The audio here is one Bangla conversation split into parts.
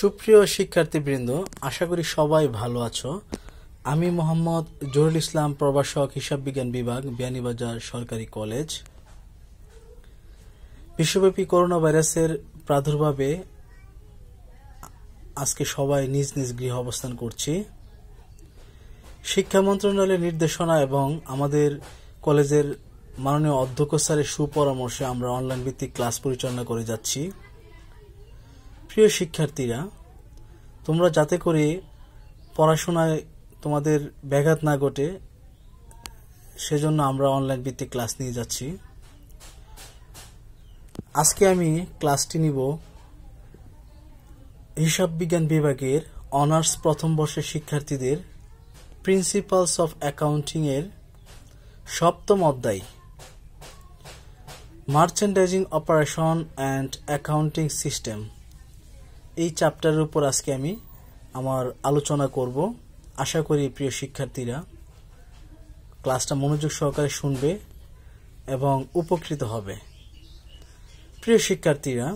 সুপ্রিয় শিক্ষার্থীবৃন্দ আশা করি সবাই ভালো আছো আমি মোহাম্মদ জহুরুল ইসলাম প্রভাষক হিসাব বিজ্ঞান বিভাগ বিয়ানীবাজার সরকারি কলেজ বিশ্বব্যাপী করোনা ভাইরাসের প্রাদুর্ভাবে আজকে সবাই নিজ নিজ গৃহ অবস্থান করছি শিক্ষা মন্ত্রণালয়ের নির্দেশনা এবং আমাদের কলেজের মাননীয় অধ্যক্ষ স্যারের সুপরামর্শে আমরা অনলাইন ভিত্তিক ক্লাস পরিচালনা করে যাচ্ছি প্রিয় শিক্ষার্থীরা তোমরা যাতে করে পড়াশোনায় তোমাদের ব্যাঘাত না ঘটে সেজন্য আমরা অনলাইন ভিত্তিক ক্লাস নিয়ে যাচ্ছি আজকে আমি ক্লাসটি নিব হিসাব বিজ্ঞান বিভাগের অনার্স প্রথম বর্ষের শিক্ষার্থীদের প্রিন্সিপালস অফ অ্যাকাউন্টিংয়ের সপ্তম অধ্যায় merchandising operation and accounting system এই চ্যাপ্টারের উপর আজকে আমি আমার আলোচনা করব আশা করি প্রিয় শিক্ষার্থীরা ক্লাসটা মনোযোগ সহকারে শুনবে এবং উপকৃত হবে প্রিয় শিক্ষার্থীরা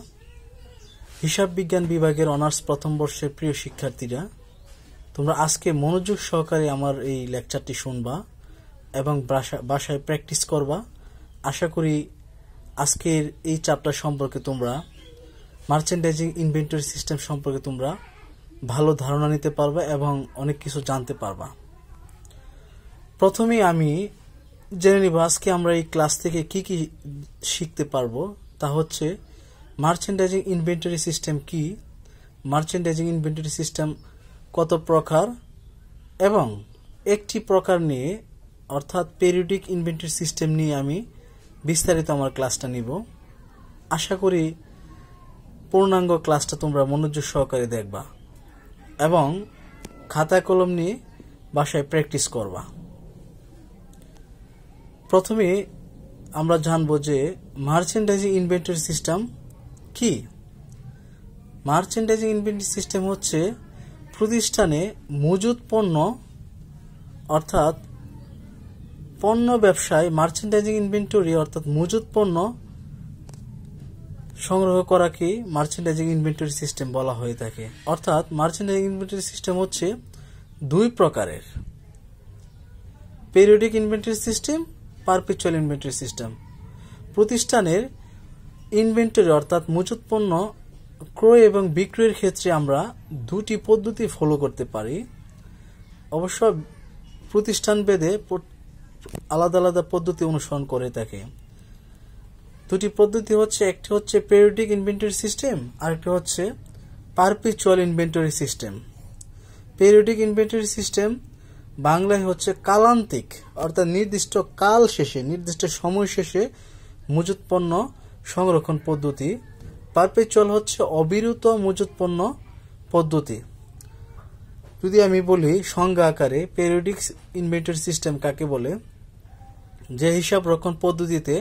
হিসাব বিজ্ঞান বিভাগের অনার্স প্রথম বর্ষের প্রিয় শিক্ষার্থীরা তোমরা আজকে মনোযোগ সহকারে আমার এই লেকচারটি শুনবা এবং বাসায় প্র্যাকটিস করবা আশা করি আজকের এই চাপটা সম্পর্কে তোমরা মার্চেন্ডাইজিং ইনভেন্টরি সিস্টেম সম্পর্কে তোমরা ভালো ধারণা নিতে পারবা এবং অনেক কিছু জানতে পারবা প্রথমে আমি জেনে নিব আজকে আমরা এই ক্লাস থেকে কি কি শিখতে পারবো তা হচ্ছে মার্চেন্ডাইজিং ইনভেন্টরি সিস্টেম কি মার্চেন্ডাইজিং ইনভেন্টরি সিস্টেম কত প্রকার এবং একটি প্রকার নিয়ে অর্থাৎ পেরিয়ডিক ইনভেন্টরি সিস্টেম নিয়ে আমি বিস্তারিত আমার ক্লাসটা নিব আশা করি পূর্ণাঙ্গ ক্লাসটা তোমরা মনোযোগ সহকারে দেখবা এবং খাতা কলম নিয়ে বাসায় প্র্যাকটিস করবা প্রথমে আমরা জানবো যে মার্চেন্ডাইজিং ইনভেন্টরি সিস্টেম কি মার্চেন্ডাইজিং ইনভেন্টরি সিস্টেম হচ্ছে প্রতিষ্ঠানে মজুদ পণ্য অর্থাৎ পণ্য ব্যবসায় মার্চেন্ডাইজিং ইনভেন্টরি অর্থাৎ মজুদ পণ্য সংগ্রহ করাকে মার্চেন্ডাইজিং ইনভেন্টরি সিস্টেম বলা হয়ে থাকে অর্থাৎ মার্চেন্ডাইজিং ইনভেন্টরি সিস্টেম হচ্ছে দুই প্রকারের periodic inventory system perpetual inventory system প্রতিষ্ঠানের ইনভেন্টরি অর্থাৎ মজুত পণ্য ক্রয় এবং বিক্রয়ের ক্ষেত্রে আমরা দুটি পদ্ধতি ফলো করতে পারি অবশ্য প্রতিষ্ঠান ভেদে আলাদা আলাদা পদ্ধতি অনুসরণ করে থাকে দুটি পদ্ধতি হচ্ছে একটি হচ্ছে পেরিওডিক ইনভেন্টরি সিস্টেম আর একটি হচ্ছে perpetual inventory system periodic inventory system বাংলায় হচ্ছে কালান্তিক অর্থাৎ নির্দিষ্ট কাল শেষে নির্দিষ্ট সময় শেষে মজুত পণ্য সংরক্ষণ পদ্ধতি পারপেচুয়াল হচ্ছে অবিরত মজুত পণ্য পদ্ধতি যদি আমি বলি সংজ্ঞা আকারে পেরিওডিক ইনভেন্টরি সিস্টেম কাকে বলে যে হিসাব রক্ষণ পদ্ধতিতে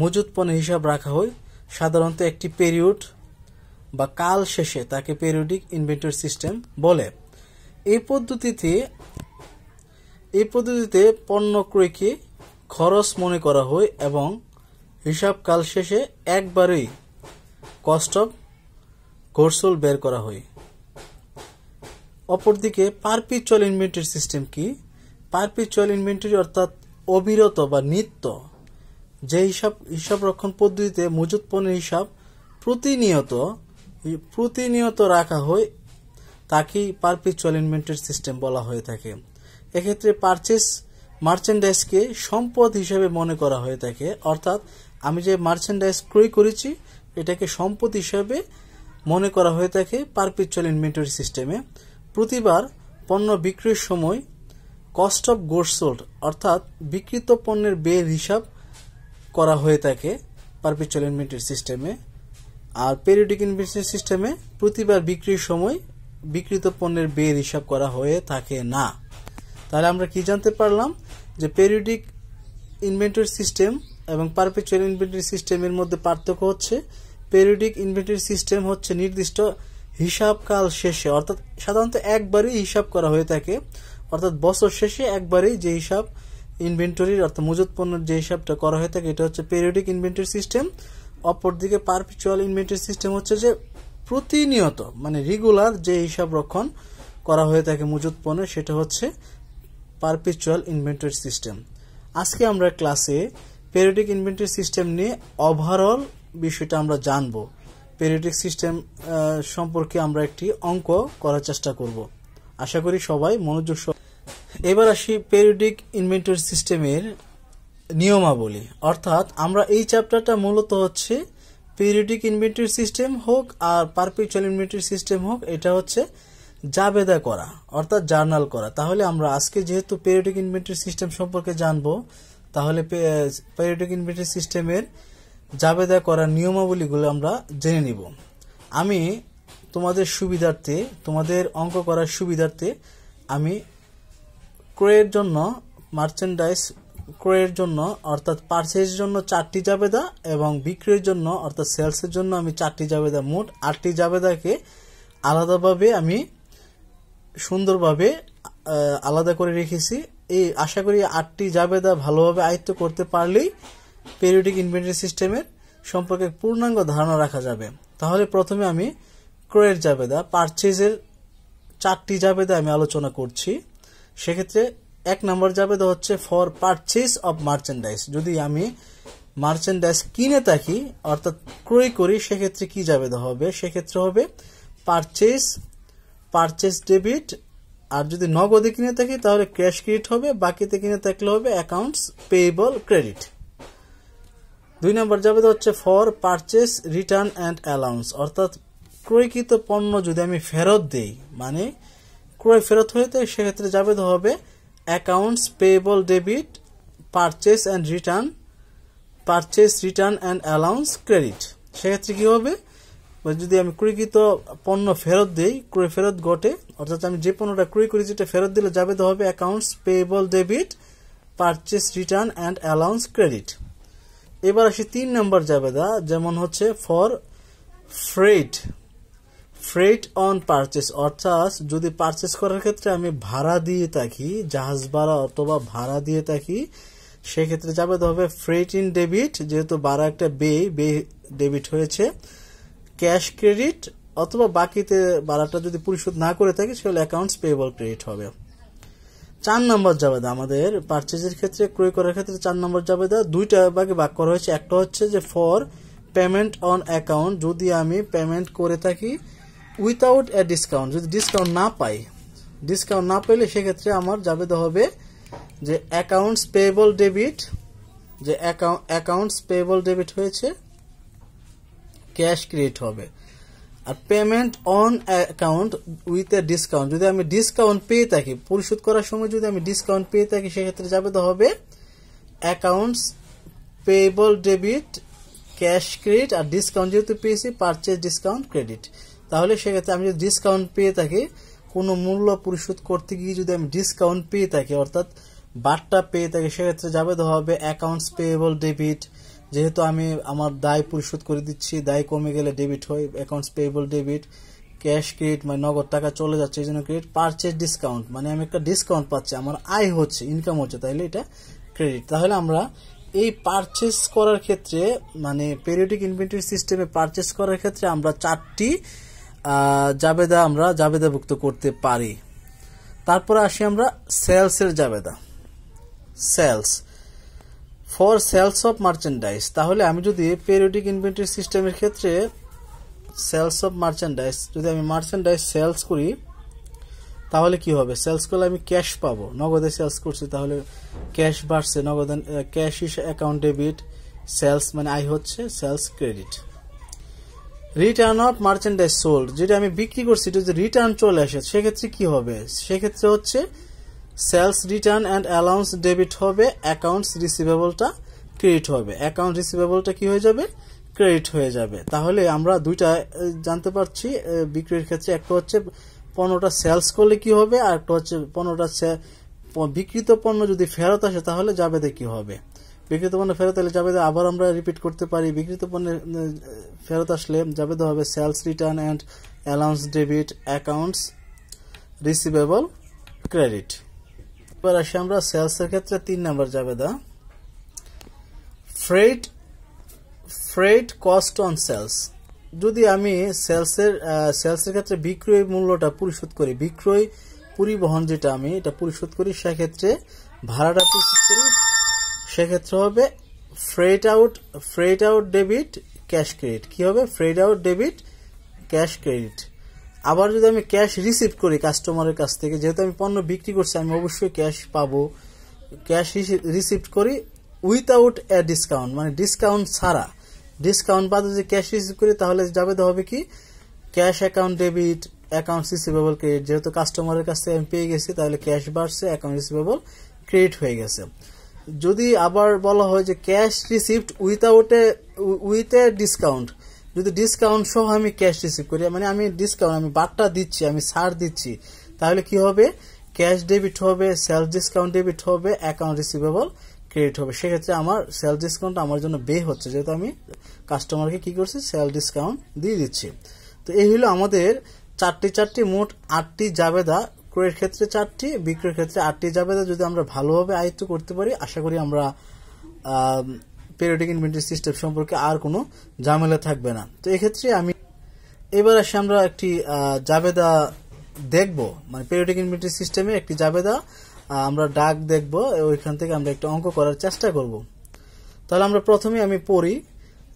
মজুদ পণ্য হিসাব রাখা হয় সাধারণত একটি পেরিউড বা কাল শেষে তাকে পেরিউডিক ইনভেন্টর সিস্টেম বলে এই পদ্ধতিতে এই পদ্ধতিতে পণ্য ক্রয়কে খরচ মনে করা হয় এবং হিসাবকাল শেষে একবারেই কস্ট অফ ঘোরসোল বের করা হয় অপরদিকে পারপিচুয়াল ইনভেন্টরি সিস্টেম কি পারপিচুয়াল ইনভেন্টরি অর্থাৎ অবিরত বা নিত্য যে হিসাব হিসাব রক্ষণ পদ্ধতিতে মজুত পণ্যের হিসাব প্রতিনিয়ত প্রতিনিয়ত রাখা হয় তাকেই পারপিচুয়াল ইনভেন্টরি সিস্টেম বলা হয়ে থাকে এক্ষেত্রে পারচেস মার্চেন্ডাইজকে সম্পদ হিসেবে মনে করা হয়ে থাকে অর্থাৎ আমি যে মার্চেন্ডাইজ ক্রয় করেছি এটাকে সম্পদ হিসাবে মনে করা হয়ে থাকে পারপিচুয়াল ইনভেন্টরি সিস্টেমে প্রতিবার পণ্য বিক্রির সময় কস্ট অফ গোড অর্থাৎ বিক্রিত পণ্যের ব্যয়ের হিসাব করা হয়ে থাকে পারপিচুয়াল ইনভেন্টরি সিস্টেমে আর পেরিওডিক ইনভেন্টরি সিস্টেমে প্রতিবার বিক্রির সময় বিক্রিত পণ্যের বের হিসাব করা হয়ে থাকে না তাহলে আমরা কি জানতে পারলাম যে পেরিওডিক ইনভেন্টরি সিস্টেম এবং পারপিচুয়াল ইনভেন্টরি সিস্টেমের মধ্যে পার্থক্য হচ্ছে পেরিওডিক ইনভেন্টরি সিস্টেম হচ্ছে নির্দিষ্ট হিসাবকাল শেষে অর্থাৎ সাধারণত একবারই হিসাব করা হয়ে থাকে অর্থাৎ বছর শেষে একবারেই যে হিসাব ইনভেন্টরির অর্থাৎ মজুত পণ্যের যে হিসাবটা করা হয়ে থাকে এটা হচ্ছে পেরিয়ডিক ইনভেন্টরি সিস্টেম অপরদিকে পারপিচুয়াল ইনভেন্টরি সিস্টেম হচ্ছে যে প্রতিনিয়ত মানে রেগুলার যে হিসাব রক্ষণ করা হয়ে থাকে মজুত পণ্যের সেটা হচ্ছে পারপিচুয়াল ইনভেন্টরি সিস্টেম আজকে আমরা ক্লাসে পেরিয়ডিক ইনভেন্টরি সিস্টেম নিয়ে ওভারঅল বিষয়টা আমরা জানব পেরিয়ডিক সিস্টেম সম্পর্কে আমরা একটি অঙ্ক করার চেষ্টা করব আশা করি সবাই মনোযোগ এবার আসি পেরিয়ডিক ইনভেন্টরি সিস্টেমের নিয়মাবলী অর্থাৎ আমরা এই চ্যাপ্টারটা মূলত হচ্ছে পিরিয়ডিক ইনভেন্টরি সিস্টেম হোক আর পারপিচুয়াল ইনভেন্টরি সিস্টেম হোক এটা হচ্ছে জাবেদা করা অর্থাৎ জার্নাল করা তাহলে আমরা আজকে যেহেতু পেরিয়ডিক ইনভেন্টরি সিস্টেম সম্পর্কে জানবো তাহলে পেরিয়ডিক ইনভেন্টরি সিস্টেমের জাবেদা করার নিয়মাবলীগুলো আমরা জেনে নিব আমি তোমাদের সুবিধার্থে তোমাদের অঙ্ক করার সুবিধার্থে আমি ক্রয়ের জন্য মার্চেন্ডাইজ ক্রয়ের জন্য অর্থাৎ পার্সেস জন্য চারটি জাবেদা এবং বিক্রয়ের জন্য অর্থাৎ সেলসের জন্য আমি চারটি জাবেদা মোট আটটি জাবেদাকে আলাদাভাবে আমি সুন্দরভাবে আলাদা করে রেখেছি এই আশা করি আটটি জাবেদা ভালোভাবে আয়ত্ত করতে পারলেই পেরিওডিক ইনভেন্টারি সিস্টেমের সম্পর্কে পূর্ণাঙ্গ ধারণা রাখা যাবে তাহলে প্রথমে আমি ক্রয়ের জাবেদা পারচেজের চারটি জাবেদা আমি আলোচনা করছি সেক্ষেত্রে এক নম্বর যাবে তো হচ্ছে ফর পারচেস অফ মার্চেন্ডাইজ যদি আমি মার্চেন্ডাইজ কিনে থাকি অর্থাৎ ক্রয় করি সেক্ষেত্রে কি যাবে তো হবে সেক্ষেত্রে হবে পারচেস পারচেস ডেবিট আর যদি নগদে কিনে থাকি তাহলে ক্যাশ ক্রেডিট হবে বাকিতে কিনে থাকলে হবে অ্যাকাউন্টস পেয়েবল ক্রেডিট দুই নম্বর যাবে তো হচ্ছে for purchase return and allowance অর্থাৎ ক্রয়কৃত পণ্য যদি আমি ফেরত দেই মানে ক্রয় ফেরত হইতে সেক্ষেত্রে যাবে তো হবে accounts payable debit purchase and return purchase return and allowance credit সেক্ষেত্রে কী হবে যদি আমি ক্রয়কৃত পণ্য ফেরত দিই ক্রয় ফেরত ঘটে অর্থাৎ আমি যে পণ্যটা ক্রয় করি যেটা ফেরত দিলে যাবে তো হবে accounts payable debit purchase return and allowance credit এবার আসি তিন নম্বর দা যেমন হচ্ছে for freight freight on purchase অর্থাৎ যদি পারচেস করার ক্ষেত্রে আমি ভাড়া দিয়ে থাকি জাহাজ ভাড়া অথবা ভাড়া দিয়ে থাকি সেক্ষেত্রে যাবে তবে ফ্রেট ইন ডেবিট যেহেতু ভাড়া একটা বে বে ডেবিট হয়েছে ক্যাশ ক্রেডিট অথবা বাকিতে ভাড়াটা যদি পরিশোধ না করে থাকি সেগুলো অ্যাকাউন্টস পেয়েবল ক্রেডিট হবে চার নম্বর দা আমাদের পারচেজের ক্ষেত্রে ক্রয় করার ক্ষেত্রে চার নম্বর দা দুইটা ভাগে ভাগ করা হয়েছে একটা হচ্ছে যে ফর পেমেন্ট অন অ্যাকাউন্ট যদি আমি পেমেন্ট করে থাকি উইথাউট এ ডিসকাউন্ট যদি ডিসকাউন্ট না পাই ডিসকাউন্ট না পেলে সেক্ষেত্রে আমার যাবে তো হবে যে অ্যাকাউন্টস পেয়েবল ডেবিট যে অ্যাকাউন্টস পেয়েবল ডেবিট হয়েছে ক্যাশ ক্রিয়েট হবে আর payment on account with a discount যদি আমি ডিসকাউন্ট পেয়ে থাকি পরিশোধ করার সময় যদি আমি ডিসকাউন্ট পেয়ে থাকি সেক্ষেত্রে যাবে তো হবে accounts payable debit cash credit আর ডিসকাউন্ট যেহেতু পেয়েছি পারচেস ডিসকাউন্ট ক্রেডিট তাহলে সেক্ষেত্রে আমি যদি ডিসকাউন্ট পেয়ে থাকি কোনো মূল্য পরিশোধ করতে গিয়ে যদি আমি ডিসকাউন্ট পেয়ে থাকি অর্থাৎ বার্তা পেয়ে থাকি সেক্ষেত্রে যাবে তো হবে অ্যাকাউন্টস পেয়েবল ডেবিট যেহেতু আমি আমার দায় পরিশোধ করে দিচ্ছি দায় কমে গেলে ডেবিট হয় accounts payable debit cash credit মানে নগদ টাকা চলে যাচ্ছে এই জন্য ক্রেডিট পারচেস ডিসকাউন্ট মানে আমি একটা ডিসকাউন্ট পাচ্ছি আমার আয় হচ্ছে ইনকাম হচ্ছে তাহলে এটা ক্রেডিট তাহলে আমরা এই পারচেস করার ক্ষেত্রে মানে পেরিয়ডিক ইনভেন্টারি সিস্টেমে পারচেস করার ক্ষেত্রে আমরা চারটি জাবেদা আমরা জাবেদাভুক্ত করতে পারি তারপরে আসি আমরা সেলসের জাবেদা sales for sales of merchandise তাহলে আমি যদি পেরিওডিক ইনভেন্টরি সিস্টেমের ক্ষেত্রে সেলস অফ মার্চেন্ডাইজ যদি আমি মার্চেন্ডাইজ সেলস করি তাহলে কি হবে সেলস করলে আমি ক্যাশ পাবো নগদে সেলস করছি তাহলে ক্যাশ বাড়ছে নগদ ক্যাশ অ্যাকাউন্ট ডেবিট সেলস মানে আয় হচ্ছে sales credit return of merchandise sold যেটা আমি বিক্রি করছি এটা যদি রিটার্ন চলে আসে সেক্ষেত্রে কি হবে সেক্ষেত্রে হচ্ছে sales return and allowance debit হবে অ্যাকাউন্টস রিসিভেবলটা ক্রেডিট হবে অ্যাকাউন্ট রিসিভেবলটা কি হয়ে যাবে ক্রেডিট হয়ে যাবে তাহলে আমরা দুইটা জানতে পারছি বিক্রির ক্ষেত্রে একটা হচ্ছে পণ্যটা সেলস করলে কি হবে আর একটা হচ্ছে পণ্যটা বিক্রিত পণ্য যদি ফেরত আসে তাহলে যাবে কি হবে বিকৃত পণ্য ফেরত এলে জাবেদা আবার আমরা রিপিট করতে পারি বিকৃত পণ্যের ফেরত আসলে জাবেদা হবে sales return and allowance debit accounts receivable credit এবার আসি আমরা সেলসের ক্ষেত্রে তিন নাম্বার জাবেদা freight freight cost on sales যদি আমি সেলসের সেলসের ক্ষেত্রে বিক্রয় মূল্যটা পরিশোধ করি বিক্রয় পরিবহন যেটা আমি এটা পরিশোধ করি সেক্ষেত্রে ভাড়াটা পরিশোধ করি সেক্ষেত্রে হবে freight out freight out debit cash credit কি হবে freight out debit cash credit আবার যদি আমি ক্যাশ রিসিভ করি কাস্টমারের কাছ থেকে যেহেতু আমি পণ্য বিক্রি করছি আমি অবশ্যই ক্যাশ পাবো ক্যাশ রিসিভ করি উইথআউট এ ডিসকাউন্ট মানে ডিসকাউন্ট ছাড়া ডিসকাউন্ট বাদে যদি ক্যাশ রিসিভ করি তাহলে যাবে তো হবে কি cash account debit account receivable credit যেহেতু কাস্টমারের কাছ থেকে আমি পেয়ে গেছি তাহলে ক্যাশ বাড়ছে অ্যাকাউন্ট রিসিভেবল ক্রেডিট হয়ে গেছে যদি আবার বলা হয় যে cash receipt without a with a discount যদি ডিসকাউন্ট সহ আমি ক্যাশ রিসিভ করি মানে আমি ডিসকাউন্ট আমি বার্তা দিচ্ছি আমি ছাড় দিচ্ছি তাহলে কি হবে ক্যাশ ডেবিট হবে সেলস ডিসকাউন্ট ডেবিট হবে অ্যাকাউন্ট রিসিভেবল ক্রেডিট হবে সেক্ষেত্রে আমার সেলস ডিসকাউন্ট আমার জন্য বে হচ্ছে যেহেতু আমি কাস্টমারকে কি করছি সেল ডিসকাউন্ট দিয়ে দিচ্ছি তো এই হলো আমাদের চারটি চারটি মোট আটটি জাবেদা ক্রয়ের ক্ষেত্রে চারটি বিক্রয়ের ক্ষেত্রে আটটি যাবে যদি আমরা ভালোভাবে আয়ত্ত করতে পারি আশা করি আমরা পেরিয়ডিক ইনভেন্টরি সিস্টেম সম্পর্কে আর কোনো ঝামেলা থাকবে না তো এক্ষেত্রে আমি এবার আসে আমরা একটি জাবেদা দেখব মানে পেরিয়ডিক ইনভেন্টরি সিস্টেমে একটি জাবেদা আমরা ডাক দেখব ওইখান থেকে আমরা একটা অঙ্ক করার চেষ্টা করব তাহলে আমরা প্রথমে আমি পড়ি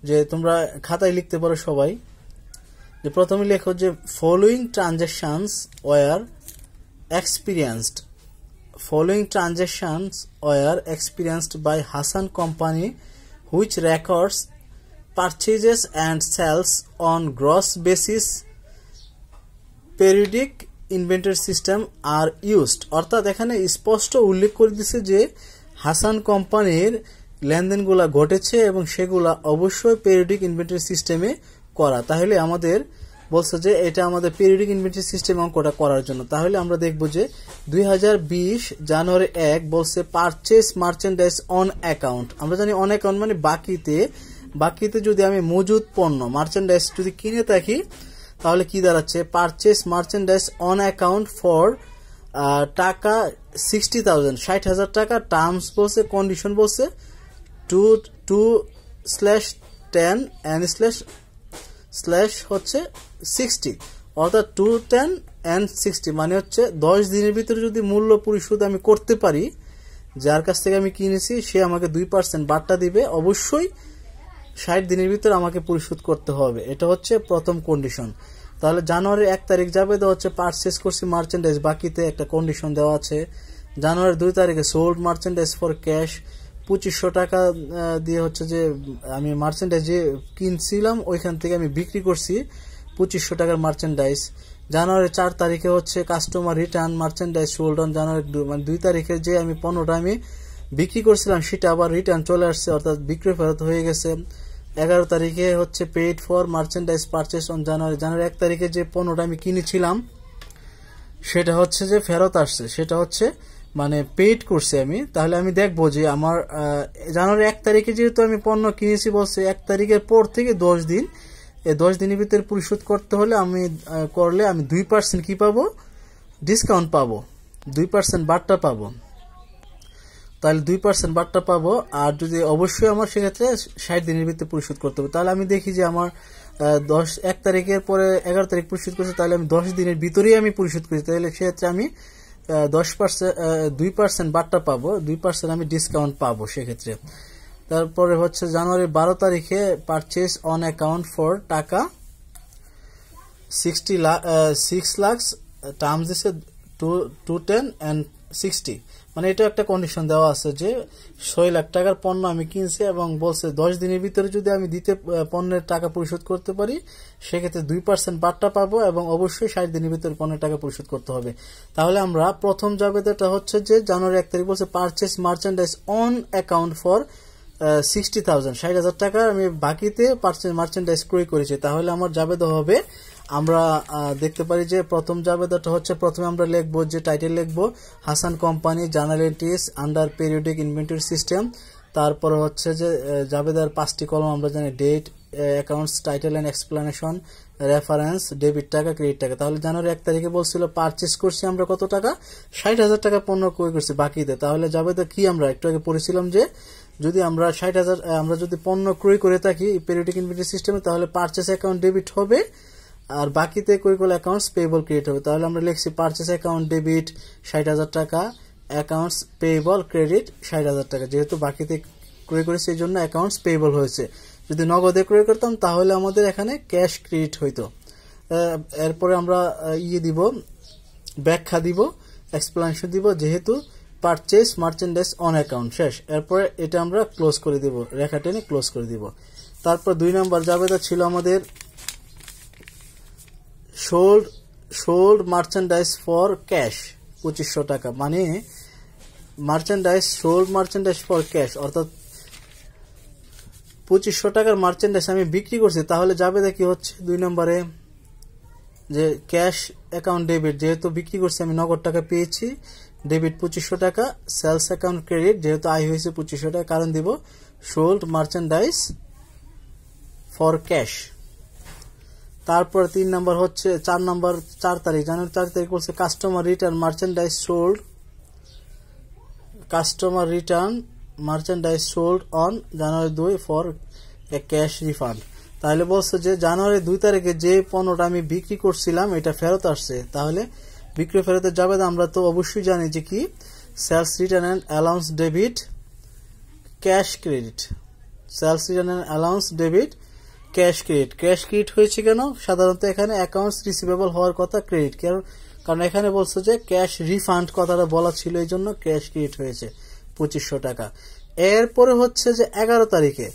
যে তোমরা খাতায় লিখতে পারো সবাই যে প্রথমে লেখো যে following transactions were experienced following transactions were experienced by Hassan company which records purchases and sales on gross basis periodic inventory system are used অর্থাৎ এখানে স্পষ্ট উল্লেখ করে দিছে যে হাসান কোম্পানির লেনদেনগুলা ঘটেছে এবং সেগুলা অবশ্যই পেরিয়ডিক ইনভেন্টরি সিস্টেমে করা তাহলে আমাদের বলছে যে এটা আমাদের পিরিয়ডিক ইনভেন্টরি সিস্টেম অঙ্কটা করার জন্য তাহলে আমরা দেখব যে দুই জানুয়ারি এক বলছে পারচেস মার্চেন্ডাইজ অন অ্যাকাউন্ট আমরা জানি অন অ্যাকাউন্ট মানে বাকিতে বাকিতে যদি আমি মজুদ পণ্য মার্চেন্ডাইজ যদি কিনে থাকি তাহলে কি দাঁড়াচ্ছে purchase merchandise on account for টাকা সিক্সটি থাউজেন্ড ষাট হাজার টাকা টার্মস বলছে কন্ডিশন বলছে two two slash ten and slash slash হচ্ছে সিক্সটি অর্থাৎ টু টেন অ্যান্ড সিক্সটি মানে হচ্ছে দশ দিনের ভিতরে যদি মূল্য পরিশোধ আমি করতে পারি যার কাছ থেকে আমি কিনেছি সে আমাকে দুই পার্সেন্ট বার্তা দিবে অবশ্যই ষাট দিনের ভিতরে আমাকে পরিশোধ করতে হবে এটা হচ্ছে প্রথম কন্ডিশন তাহলে জানুয়ারির এক তারিখ যাবে তো হচ্ছে পার্চেস করছি মার্চেন্ডাইজ বাকিতে একটা কন্ডিশন দেওয়া আছে জানুয়ারির দুই তারিখে সোল্ড মার্চেন্ডাইজ ফর ক্যাশ পঁচিশশো টাকা দিয়ে হচ্ছে যে আমি মার্চেন্ডাইজ যে কিনছিলাম ওইখান থেকে আমি বিক্রি করছি পঁচিশশো টাকার মার্চেন্ডাইজ জানুয়ারির চার তারিখে হচ্ছে customer return merchandise sold on January মানে দুই তারিখে যে আমি পণ্যটা আমি বিক্রি করছিলাম সেটা আবার রিটার্ন চলে আসছে অর্থাৎ বিক্রি ফেরত হয়ে গেছে এগারো তারিখে হচ্ছে paid for merchandise purchase on January জানুয়ারি এক তারিখে যে পণ্যটা আমি কিনেছিলাম সেটা হচ্ছে যে ফেরত আসছে সেটা হচ্ছে মানে পেইড করছে আমি তাহলে আমি দেখবো যে আমার জানুয়ারি এক তারিখে যেহেতু আমি পণ্য কিনেছি বলছে এক তারিখের পর থেকে দশ দিন এই দশ দিনের ভিতরে পরিশোধ করতে হলে আমি করলে আমি দুই পার্সেন্ট কী পাবো ডিসকাউন্ট পাবো দুই পার্সেন্ট বার্তা পাবো তাহলে দুই পার্সেন্ট বার্তা পাবো আর যদি অবশ্যই আমার সেক্ষেত্রে ষাট দিনের ভিতরে পরিশোধ করতে হবে তাহলে আমি দেখি যে আমার দশ এক তারিখের পরে এগারো তারিখ পরিশোধ করছে তাহলে আমি দশ দিনের ভিতরেই আমি পরিশোধ করছি তাহলে সেক্ষেত্রে আমি দশ পার্সেন্ট দুই পার্সেন্ট বার্তা পাবো দুই পার্সেন্ট আমি ডিসকাউন্ট পাবো সেক্ষেত্রে তারপরে হচ্ছে জানুয়ারি বারো তারিখে পারচেস অন অ্যাকাউন্ট ফর টাকা sixty lakh six lakhs terms দিছে two two ten and sixty মানে এটা একটা কন্ডিশন দেওয়া আছে যে ছয় লাখ টাকার পণ্য আমি কিনছি এবং বলছে দশ দিনের ভিতরে যদি আমি দিতে পণ্যের টাকা পরিশোধ করতে পারি সেক্ষেত্রে দুই পার্সেন্ট বার্তা পাবো এবং অবশ্যই ষাট দিনের ভিতরে পণ্যের টাকা পরিশোধ করতে হবে তাহলে আমরা প্রথম জাবেদাটা হচ্ছে যে জানুয়ারি এক তারিখ বলছে purchase merchandise on account for sixty thousand ষাট হাজার টাকা আমি বাকিতে মার্চেন্ডাইজ ক্রয় করেছি তাহলে আমার জাবেদ হবে আমরা দেখতে পারি যে প্রথম জাবেদাটা হচ্ছে প্রথমে আমরা লিখব যে টাইটেল লিখব Hasan company journalizes under periodic inventory system তারপর হচ্ছে যে জাবেদার পাঁচটি কলম আমরা জানি date accounts title and explanation reference debit টাকা ক্রেডিট টাকা তাহলে জানুয়ারি এক তারিখে বলছিল পারচেস করছি আমরা কত টাকা ষাট হাজার টাকা পণ্য ক্রয় করছি বাকিতে তাহলে যাবে তো কি আমরা একটু আগে পড়েছিলাম যে যদি আমরা ষাট হাজার আমরা যদি পণ্য ক্রয় করে থাকি পেরিওডিক ইনভেন্টরি সিস্টেমে তাহলে পারচেস অ্যাকাউন্ট ডেবিট হবে আর বাকিতে ক্রয়কল অ্যাকাউন্টস পেয়েবল ক্রিয়েট হবে তাহলে আমরা লিখছি পারচেস অ্যাকাউন্ট ডেবিট ষাট হাজার টাকা অ্যাকাউন্টস পেয়েবল ক্রেডিট ষাট হাজার টাকা যেহেতু বাকিতে ক্রয় করে সেই জন্য অ্যাকাউন্টস পেয়েবল হয়েছে যদি নগদে ক্রয় করতাম তাহলে আমাদের এখানে ক্যাশ ক্রিয়েট হইতো এরপরে আমরা ইয়ে দিব ব্যাখ্যা দিব এক্সপ্লানেশন দিব যেহেতু পারচেস মার্চেন্ডাইজ অন অ্যাকাউন্ট শেষ এরপরে এটা আমরা ক্লোজ করে দিব রেখা টেনে ক্লোজ করে দিব তারপর দুই নাম্বার তা ছিল আমাদের sold sold merchandise for cash পঁচিশশো টাকা মানে merchandise sold merchandise for cash অর্থাৎ পঁচিশশো টাকার মার্চেন্ডাইজ আমি বিক্রি করছি তাহলে যাবে কি হচ্ছে দুই নম্বরে যে ক্যাশ অ্যাকাউন্ট ডেবিট যেহেতু বিক্রি করছি আমি নগদ টাকা পেয়েছি ডেবিট পঁচিশশো টাকা সেলস অ্যাকাউন্ট ক্রেডিট যেহেতু আয় হয়েছে পঁচিশশো টাকা কারণ দিব সোল্ড মার্চেন্ডাইজ ফর ক্যাশ তারপর তিন নম্বর হচ্ছে চার নম্বর চার তারিখ জানুয়ারি চার তারিখ বলছে customer return merchandise sold customer return merchandise sold on January দুই ফর ক্যাশ রিফান্ড তাহলে বলছে যে জানুয়ারি দুই তারিখে যে পণ্যটা আমি বিক্রি করছিলাম এটা ফেরত আসছে তাহলে বিক্রয় যাবে না আমরা তো অবশ্যই জানি যে কি sales return and allowance debit cash credit sales return and allowance debit cash credit cash credit হয়েছে কেন সাধারণত এখানে অ্যাকাউন্টস রিসিভেবল হওয়ার কথা ক্রেডিট কারণ কারণ এখানে বলছে যে ক্যাশ রিফান্ড কথাটা বলা ছিল এই জন্য ক্যাশ ক্রেডিট হয়েছে পঁচিশশো টাকা এরপরে হচ্ছে যে এগারো তারিখে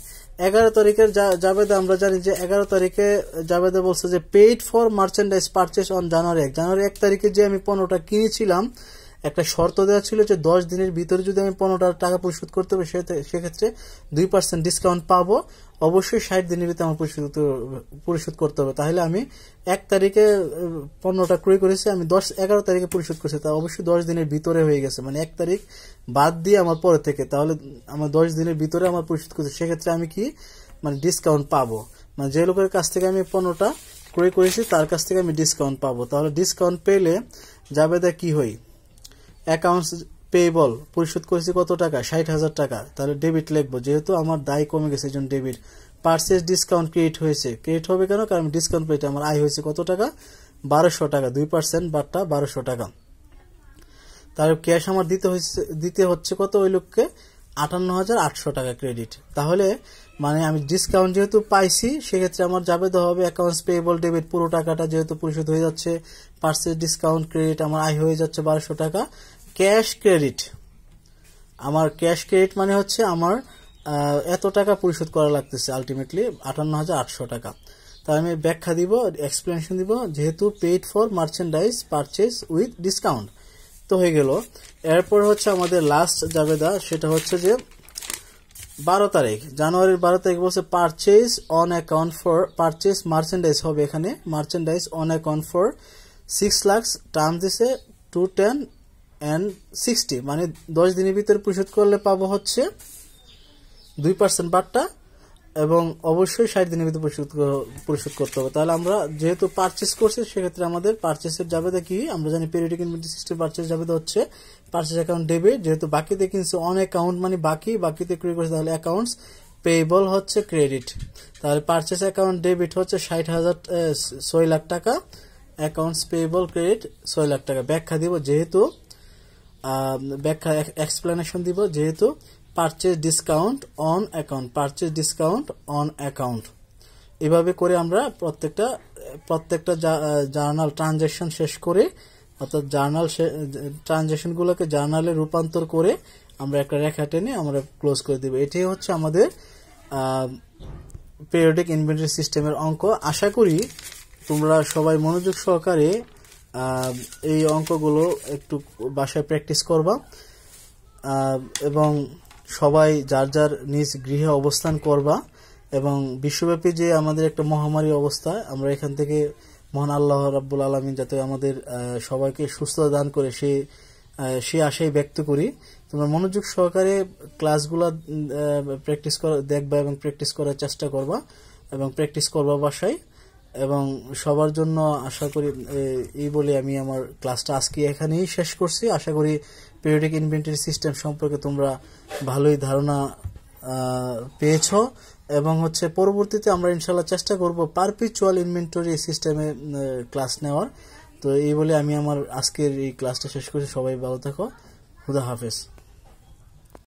এগারো তারিখের জাবেদে আমরা জানি যে এগারো তারিখে জাবেদে বলছে যে paid for merchandise purchase on January এক জানুয়ারি এক তারিখে যে আমি পণ্যটা কিনেছিলাম একটা শর্ত দেওয়া ছিল যে দশ দিনের ভিতরে যদি আমি পনেরোটা টাকা পরিশোধ করতে হবে সেক্ষেত্রে দুই পার্সেন্ট ডিসকাউন্ট পাবো অবশ্যই ষাট দিনের ভিতরে আমার পরিশোধ পরিশোধ করতে হবে তাহলে আমি এক তারিখে পণ্যটা ক্রয় করেছি আমি দশ এগারো তারিখে পরিশোধ করেছি তা অবশ্যই দশ দিনের ভিতরে হয়ে গেছে মানে এক তারিখ বাদ দিয়ে আমার পরে থেকে তাহলে আমার দশ দিনের ভিতরে আমার পরিশোধ করছে সেক্ষেত্রে আমি কি মানে ডিসকাউন্ট পাবো মানে যে লোকের কাছ থেকে আমি পণ্যটা ক্রয় করেছি তার কাছ থেকে আমি ডিসকাউন্ট পাবো তাহলে ডিসকাউন্ট পেলে যাবে জাবেদা কি হই অ্যাকাউন্টস পেবল পরিশোধ করেছি কত টাকা ষাট হাজার টাকা তাহলে ডেবিট লিখবো যেহেতু আমার দায় কমে গেছে এজন্য ডেবিট পার্সেস ডিসকাউন্ট ক্রিয়েট হয়েছে ক্রিয়েট হবে কেন কারণ ডিসকাউন্ট পেয়েছি আমার আয় হয়েছে কত টাকা বারোশো টাকা দুই পার্সেন্ট বারটা বারোশো টাকা তার ক্যাশ আমার দিতে হয়েছে দিতে হচ্ছে কত ওই লোককে আটান্ন হাজার আটশো টাকা ক্রেডিট তাহলে মানে আমি ডিসকাউন্ট যেহেতু পাইছি সেক্ষেত্রে আমার যাবে তো হবে অ্যাকাউন্টস পেয়েবল ডেবিট পুরো টাকাটা যেহেতু পরিশোধ হয়ে যাচ্ছে পার্সেস ডিসকাউন্ট ক্রেডিট আমার আয় হয়ে যাচ্ছে বারোশো টাকা ক্যাশ ক্রেডিট আমার ক্যাশ ক্রেডিট মানে হচ্ছে আমার এত টাকা পরিশোধ করা লাগতেছে আলটিমেটলি আটান্ন হাজার আটশো টাকা তাই আমি ব্যাখ্যা দিব এক্সপ্লেনেশন দিব যেহেতু paid for merchandise purchase with discount তো হয়ে গেল এরপর হচ্ছে আমাদের লাস্ট জাবেদা সেটা হচ্ছে যে বারো তারিখ জানুয়ারির বারো তারিখ বলছে purchase on account for purchase merchandise হবে এখানে merchandise on account for six lakhs term দিছে টু টেন অ্যান্ড সিক্সটি মানে দশ দিনের ভিতরে পরিশোধ করলে পাবো হচ্ছে দুই পার্সেন্ট পারটা এবং অবশ্যই ষাট দিনের ভিতরে পরিশোধ পরিশোধ করতে হবে তাহলে আমরা যেহেতু পারচেস করছি সেক্ষেত্রে আমাদের পারচেসের যাবেদা কি আমরা জানি পেরিয়ডিক ইনভেন্টি সিস্টেম পারচেস যাবেদা হচ্ছে পারচেস অ্যাকাউন্ট ডেবে যেহেতু বাকিতে কিনছে অন অ্যাকাউন্ট মানে বাকি বাকিতে ক্রিয়ে করছে তাহলে অ্যাকাউন্টস পেবল হচ্ছে ক্রেডিট তাহলে পারচেস অ্যাকাউন্ট ডেবিট হচ্ছে ষাট হাজার ছয় লাখ টাকা অ্যাকাউন্টস পেবল ক্রেডিট ছয় লাখ টাকা ব্যাখ্যা দিব যেহেতু ব্যাখ্যা এক্সপ্লেনেশন দিব যেহেতু purchase discount on account purchase discount on account এভাবে করে আমরা প্রত্যেকটা প্রত্যেকটা জার্নাল ট্রানজ্যাকশন শেষ করে অর্থাৎ জার্নাল ট্রানজ্যাকশনগুলোকে জার্নালে রূপান্তর করে আমরা একটা রেখা টেনে আমরা ক্লোজ করে দেব এটাই হচ্ছে আমাদের পেরিয়ডিক ইনভেন্টারি সিস্টেমের অঙ্ক আশা করি তোমরা সবাই মনোযোগ সহকারে এই অঙ্কগুলো একটু বাসায় প্র্যাকটিস করবা এবং সবাই যার যার নিজ গৃহে অবস্থান করবা এবং বিশ্বব্যাপী যে আমাদের একটা মহামারী অবস্থা আমরা এখান থেকে মহান আল্লাহ রাব্বুল আলমী যাতে আমাদের সবাইকে সুস্থ দান করে সে সে আশাই ব্যক্ত করি তোমরা মনোযোগ সহকারে ক্লাসগুলো প্র্যাকটিস করা দেখবা এবং প্র্যাকটিস করার চেষ্টা করবা এবং প্র্যাকটিস করবা বাসায় এবং সবার জন্য আশা করি এই বলে আমি আমার ক্লাসটা আজকে এখানেই শেষ করছি আশা করি পিরিয়ডিক ইনভেন্টারি সিস্টেম সম্পর্কে তোমরা ভালোই ধারণা পেয়েছ এবং হচ্ছে পরবর্তীতে আমরা ইনশাল্লাহ চেষ্টা করব পারপিচুয়াল ইনভেন্টরি সিস্টেমে ক্লাস নেওয়ার তো এই বলে আমি আমার আজকের এই ক্লাসটা শেষ করছি সবাই ভালো থাকো হুদা হাফেজ